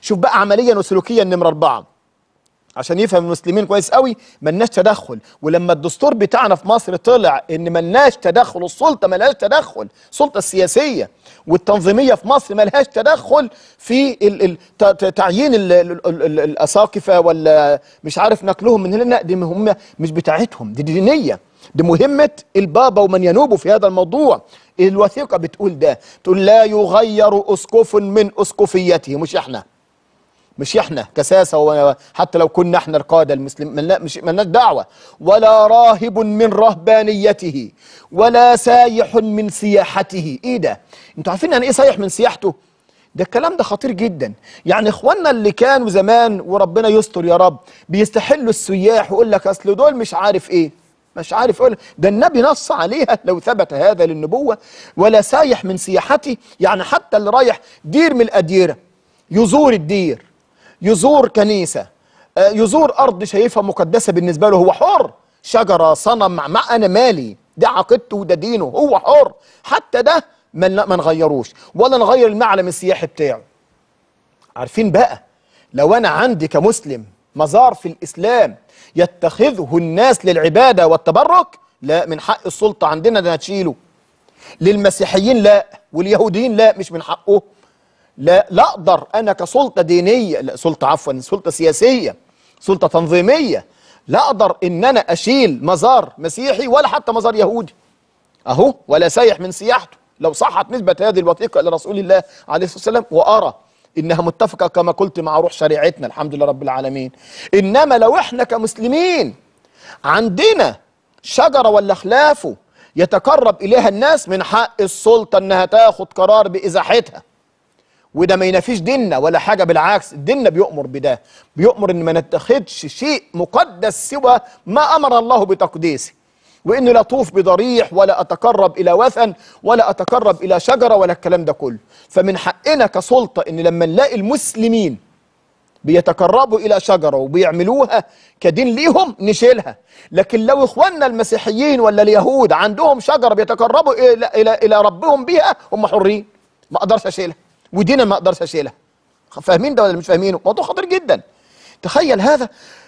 شوف بقى عمليا وسلوكيا نمرة أربعة عشان يفهم المسلمين كويس قوي ملناش تدخل ولما الدستور بتاعنا في مصر طلع ان ملناش تدخل السلطه ملهاش تدخل السلطه السياسيه والتنظيميه في مصر ملهاش تدخل في ال ال تعيين الاساقفه ولا مش عارف نقلهم من هنا دي هم مش بتاعتهم دي دينيه دي مهمه البابا ومن ينوب في هذا الموضوع الوثيقه بتقول ده تقول لا يغير اسقف من اسقفيته مش احنا مش احنا كساسة حتى لو كنا احنا القادة المسلمين مش ملناش دعوة ولا راهب من رهبانيته ولا سايح من سياحته ايه ده انتوا عارفين يعني ايه سايح من سياحته ده الكلام ده خطير جدا يعني اخواننا اللي كانوا زمان وربنا يستر يا رب بيستحلوا السياح ويقول لك اصل دول مش عارف ايه مش عارف اقول ايه. ده النبي نص عليها لو ثبت هذا للنبوه ولا سايح من سياحته يعني حتى اللي رايح دير من الاديره يزور الدير يزور كنيسة آه، يزور أرض شايفها مقدسة بالنسبة له هو حر شجرة صنم مع أنا مالي ده عقيدته وده دينه هو حر حتى ده ما نغيروش ولا نغير المعلم السياحي بتاعه عارفين بقى لو أنا عندي كمسلم مزار في الإسلام يتخذه الناس للعبادة والتبرك لا من حق السلطة عندنا ده نتشيله للمسيحيين لا واليهوديين لا مش من حقه لا, لا أقدر أنا كسلطة دينية لا سلطة عفوا سلطة سياسية سلطة تنظيمية لا أقدر إن أنا أشيل مزار مسيحي ولا حتى مزار يهودي أهو ولا سايح من سياحته لو صحت نسبة هذه الوثيقة إلى رسول الله عليه الصلاة والسلام وأرى إنها متفقة كما قلت مع روح شريعتنا الحمد لله رب العالمين إنما لو إحنا كمسلمين عندنا شجرة ولا خلافه يتقرب إليها الناس من حق السلطة إنها تاخد قرار بإزاحتها وده ما ينافيش ديننا ولا حاجة بالعكس ديننا بيؤمر بده بيؤمر ان ما نتخذش شيء مقدس سوى ما امر الله بتقديسه واني لا اطوف بضريح ولا اتقرب الى وثن ولا اتقرب الى شجره ولا الكلام ده كله فمن حقنا كسلطه ان لما نلاقي المسلمين بيتقربوا الى شجره وبيعملوها كدين ليهم نشيلها لكن لو اخواننا المسيحيين ولا اليهود عندهم شجره بيتقربوا الى الى, إلى ربهم بيها هم حرين ما اقدرش اشيلها ودينا ما اقدرش اشيلها فاهمين ده ولا مش فاهمينه موضوع خطير جدا تخيل هذا